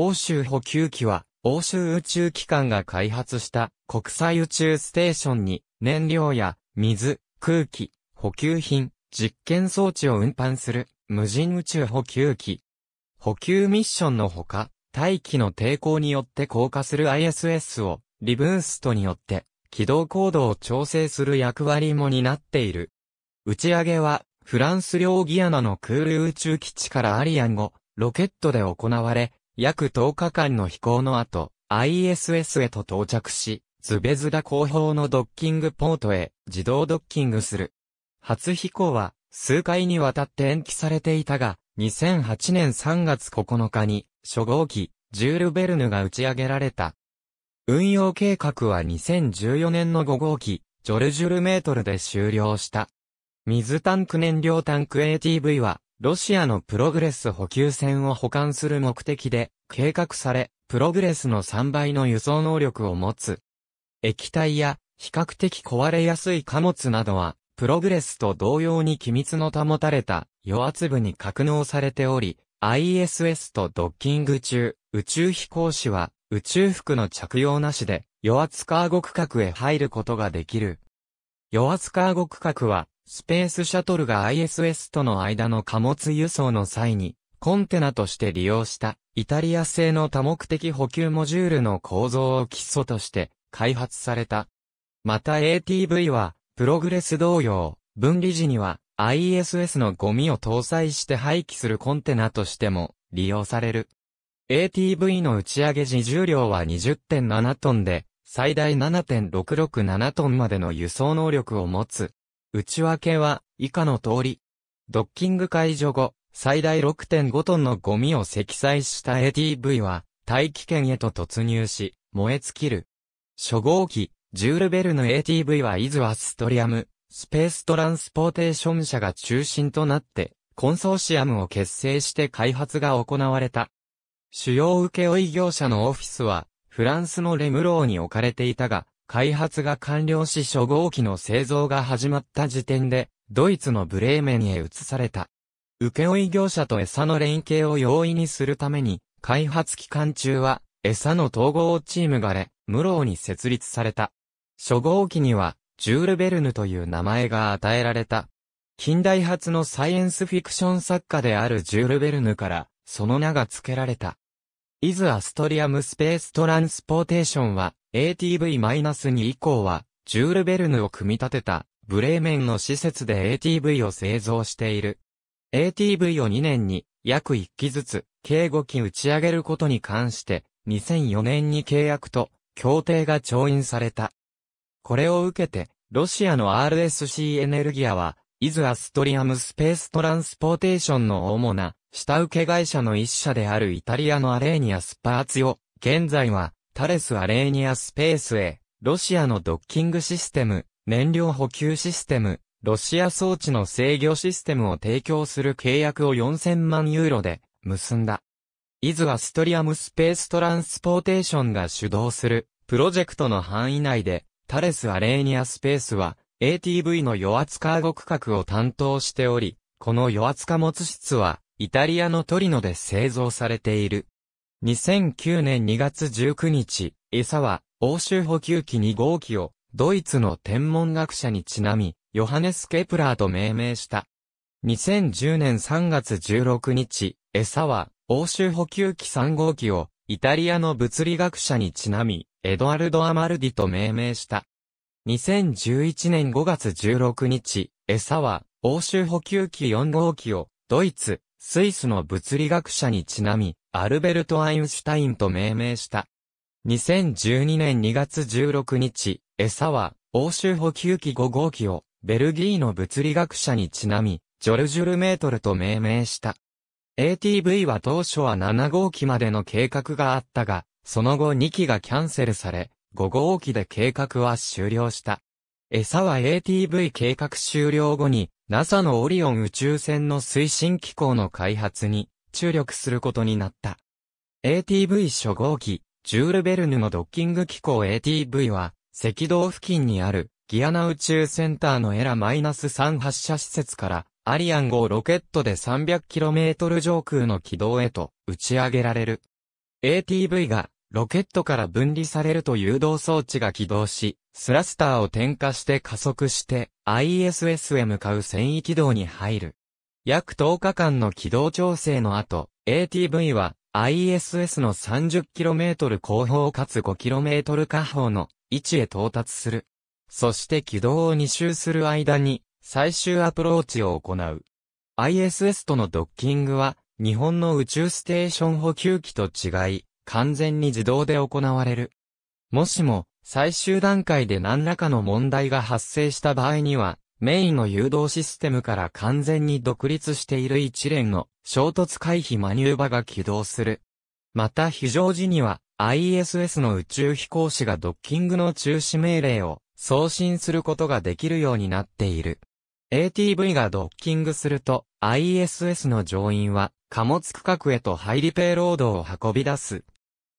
欧州補給機は、欧州宇宙機関が開発した国際宇宙ステーションに燃料や水、空気、補給品、実験装置を運搬する無人宇宙補給機。補給ミッションのほか、大気の抵抗によって降下する ISS をリブーストによって軌道高度を調整する役割も担っている。打ち上げはフランス領ギアナのクール宇宙基地からアリアン5ロケットで行われ、約10日間の飛行の後、ISS へと到着し、ズベズダ後方のドッキングポートへ自動ドッキングする。初飛行は数回にわたって延期されていたが、2008年3月9日に初号機ジュール・ベルヌが打ち上げられた。運用計画は2014年の5号機ジョルジュルメートルで終了した。水タンク燃料タンク ATV はロシアのプログレス補給船を保管する目的で計画され、プログレスの3倍の輸送能力を持つ。液体や比較的壊れやすい貨物などは、プログレスと同様に機密の保たれた与圧部に格納されており、ISS とドッキング中、宇宙飛行士は宇宙服の着用なしで、与圧カーゴ区画へ入ることができる。与圧カーゴ区画は、スペースシャトルが ISS との間の貨物輸送の際に、コンテナとして利用した、イタリア製の多目的補給モジュールの構造を基礎として開発された。また ATV は、プログレス同様、分離時には ISS のゴミを搭載して廃棄するコンテナとしても利用される。ATV の打ち上げ時重量は20.7トンで、最大7.667トンまでの輸送能力を持つ。内訳は以下の通り。ドッキング解除後、最大6.5トンのゴミを積載した ATV は、大気圏へと突入し、燃え尽きる。初号機、ジュール・ベルの ATV はイズ・アストリアム、スペーストランスポーテーション社が中心となって、コンソーシアムを結成して開発が行われた。主要請負業者のオフィスは、フランスのレムローに置かれていたが、開発が完了し初号機の製造が始まった時点で、ドイツのブレーメンへ移された。請負業者と餌の連携を容易にするために、開発期間中は、餌の統合チームがれ、ムローに設立された。初号機には、ジュール・ベルヌという名前が与えられた。近代発のサイエンスフィクション作家であるジュール・ベルヌから、その名が付けられた。イズ・アストリアム・スペース・トランスポーテーションは、ATV-2 以降は、ジュール・ベルヌを組み立てた、ブレーメンの施設で ATV を製造している。ATV を2年に、約1機ずつ、計5機打ち上げることに関して、2004年に契約と、協定が調印された。これを受けて、ロシアの RSC エネルギアは、イズ・アストリアム・スペース・トランスポーテーションの主な、下請け会社の一社であるイタリアのアレーニア・スパーツよ、現在は、タレス・アレーニア・スペースへ、ロシアのドッキングシステム、燃料補給システム、ロシア装置の制御システムを提供する契約を4000万ユーロで、結んだ。イズ・アストリアム・スペース・トランスポーテーションが主導する、プロジェクトの範囲内で、タレス・アレーニア・スペースは、ATV の与圧カーゴ区画を担当しており、この与圧貨物室は、イタリアのトリノで製造されている。2009年2月19日、餌は、欧州補給機2号機を、ドイツの天文学者にちなみ、ヨハネス・ケプラーと命名した。2010年3月16日、餌は、欧州補給機3号機を、イタリアの物理学者にちなみ、エドアルド・アマルディと命名した。2011年5月16日、餌は、欧州補給機4号機を、ドイツ、スイスの物理学者にちなみ、アルベルト・アインシュタインと命名した。2012年2月16日、餌は、欧州補給機5号機を、ベルギーの物理学者にちなみ、ジョルジュルメートルと命名した。ATV は当初は7号機までの計画があったが、その後2機がキャンセルされ、5号機で計画は終了した。餌は ATV 計画終了後に NASA のオリオン宇宙船の推進機構の開発に注力することになった。ATV 初号機、ジュール・ベルヌのドッキング機構 ATV は赤道付近にあるギアナ宇宙センターのエラ -3 発射施設からアリアン号ロケットで 300km 上空の軌道へと打ち上げられる。ATV がロケットから分離されると誘導装置が起動し、スラスターを点火して加速して ISS へ向かう繊維軌道に入る。約10日間の軌道調整の後、ATV は ISS の 30km 後方かつ 5km 下方の位置へ到達する。そして軌道を2周する間に最終アプローチを行う。ISS とのドッキングは日本の宇宙ステーション補給機と違い、完全に自動で行われる。もしも、最終段階で何らかの問題が発生した場合には、メインの誘導システムから完全に独立している一連の衝突回避マニューバが起動する。また非常時には ISS の宇宙飛行士がドッキングの中止命令を送信することができるようになっている。ATV がドッキングすると ISS の乗員は貨物区画へとハイリペイロードを運び出す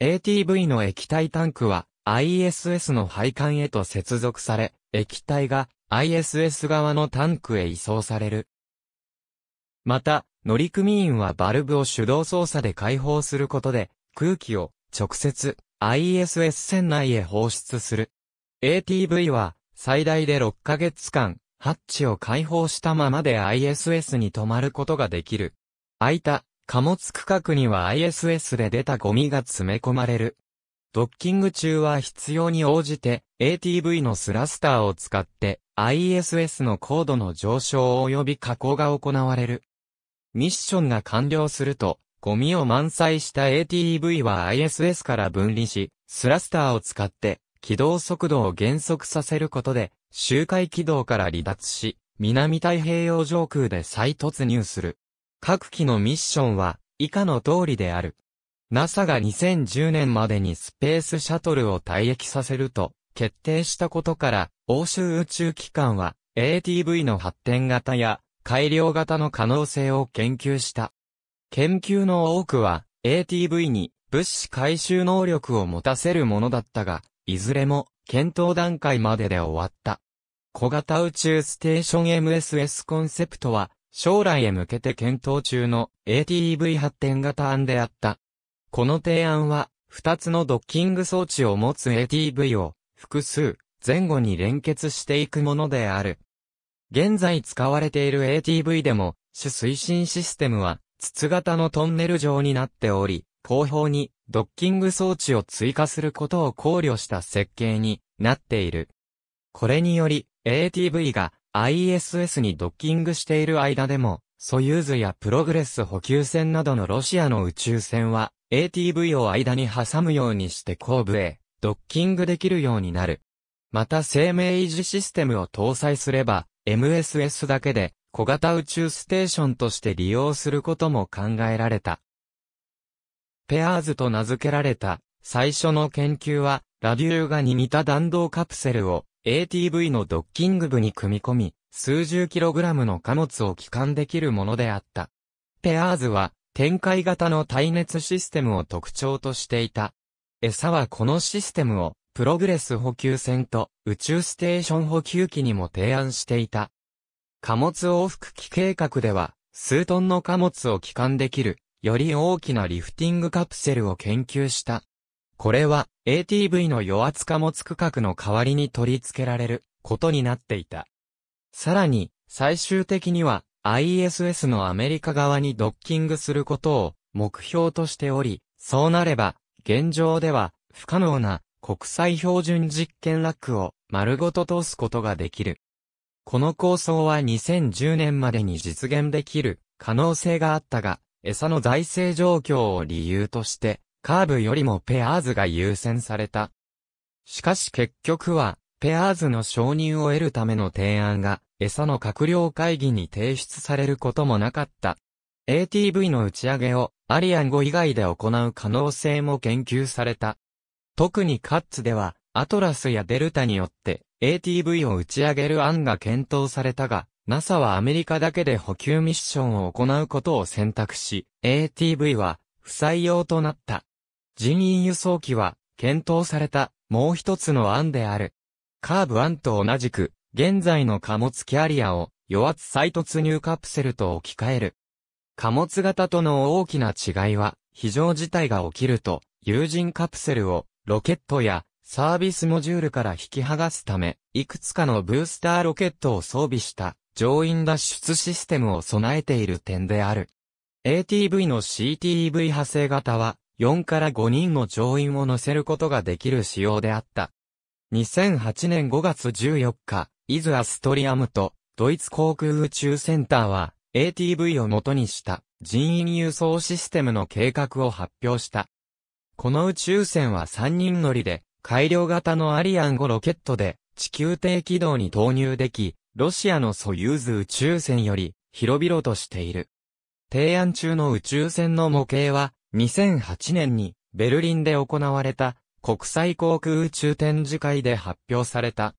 ATV の液体タンクは ISS の配管へと接続され、液体が ISS 側のタンクへ移送される。また、乗組員はバルブを手動操作で開放することで、空気を直接 ISS 船内へ放出する。ATV は最大で6ヶ月間、ハッチを開放したままで ISS に止まることができる。空いた貨物区画には ISS で出たゴミが詰め込まれる。ドッキング中は必要に応じて ATV のスラスターを使って ISS の高度の上昇及び加工が行われる。ミッションが完了すると、ゴミを満載した ATV は ISS から分離し、スラスターを使って軌道速度を減速させることで周回軌道から離脱し、南太平洋上空で再突入する。各機のミッションは、以下の通りである。NASA が2010年までにスペースシャトルを退役させると、決定したことから、欧州宇宙機関は、ATV の発展型や、改良型の可能性を研究した。研究の多くは、ATV に物資回収能力を持たせるものだったが、いずれも検討段階までで終わった。小型宇宙ステーション MSS コンセプトは、将来へ向けて検討中の a t v 発展型案であった。この提案は、2つのドッキング装置を持つ ATV を複数前後に連結していくものである。現在使われている ATV でも、主推進システムは筒型のトンネル状になっており、後方にドッキング装置を追加することを考慮した設計になっている。これにより、ATV が ISS にドッキングしている間でも、ソユーズやプログレス補給船などのロシアの宇宙船は、ATV を間に挟むようにして後部へ、ドッキングできるようになる。また生命維持システムを搭載すれば、MSS だけで、小型宇宙ステーションとして利用することも考えられた。ペアーズと名付けられた、最初の研究は、ラデューガに似た弾道カプセルを、ATV のドッキング部に組み込み、数十キログラムの貨物を帰還できるものであった。ペアーズは、展開型の耐熱システムを特徴としていた。餌はこのシステムを、プログレス補給船と宇宙ステーション補給機にも提案していた。貨物往復機計画では、数トンの貨物を帰還できる、より大きなリフティングカプセルを研究した。これは ATV の余圧貨物区画の代わりに取り付けられることになっていた。さらに、最終的には ISS のアメリカ側にドッキングすることを目標としており、そうなれば、現状では不可能な国際標準実験ラックを丸ごと通すことができる。この構想は2010年までに実現できる可能性があったが、餌の財政状況を理由としてカーブよりもペアーズが優先された。しかし結局は、ペアーズの承認を得るための提案が、餌の閣僚会議に提出されることもなかった。ATV の打ち上げを、アリアン5以外で行う可能性も研究された。特にカッツでは、アトラスやデルタによって、ATV を打ち上げる案が検討されたが、NASA はアメリカだけで補給ミッションを行うことを選択し、ATV は不採用となった。人員輸送機は、検討された、もう一つの案である。カーブ案と同じく、現在の貨物キャリアを、余圧再突入カプセルと置き換える。貨物型との大きな違いは、非常事態が起きると、有人カプセルを、ロケットや、サービスモジュールから引き剥がすため、いくつかのブースターロケットを装備した、乗員脱出システムを備えている点である。ATV の c t v 派生型は、4から5人の乗員を乗せることができる仕様であった。2008年5月14日、イズ・アストリアムとドイツ航空宇宙センターは ATV を元にした人員輸送システムの計画を発表した。この宇宙船は3人乗りで改良型のアリアン5ロケットで地球低軌道に投入でき、ロシアのソユーズ宇宙船より広々としている。提案中の宇宙船の模型は2008年にベルリンで行われた国際航空宇宙展示会で発表された。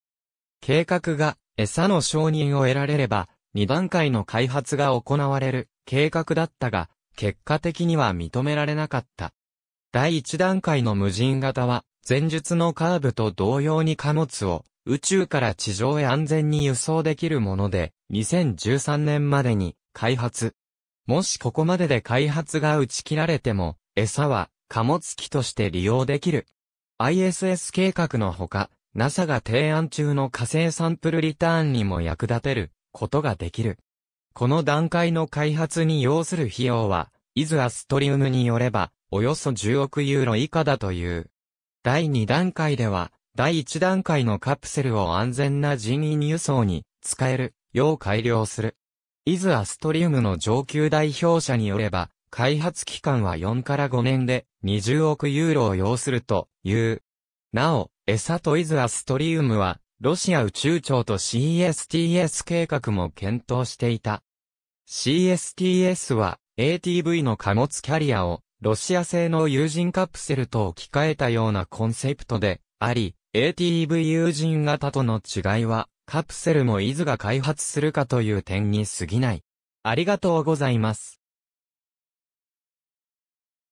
計画が餌の承認を得られれば、2段階の開発が行われる計画だったが、結果的には認められなかった。第1段階の無人型は、前述のカーブと同様に貨物を宇宙から地上へ安全に輸送できるもので、2013年までに開発、もしここまでで開発が打ち切られても、餌は貨物機として利用できる。ISS 計画のほか、NASA が提案中の火星サンプルリターンにも役立てることができる。この段階の開発に要する費用は、イズアストリウムによれば、およそ10億ユーロ以下だという。第2段階では、第1段階のカプセルを安全な人員輸送に使えるよう改良する。イズアストリウムの上級代表者によれば、開発期間は4から5年で20億ユーロを要するという。なお、エサとイズアストリウムは、ロシア宇宙庁と CSTS 計画も検討していた。CSTS は ATV の貨物キャリアをロシア製の有人カプセルと置き換えたようなコンセプトであり、ATV 有人型との違いはカプセルもイズが開発するかという点に過ぎない。ありがとうございます。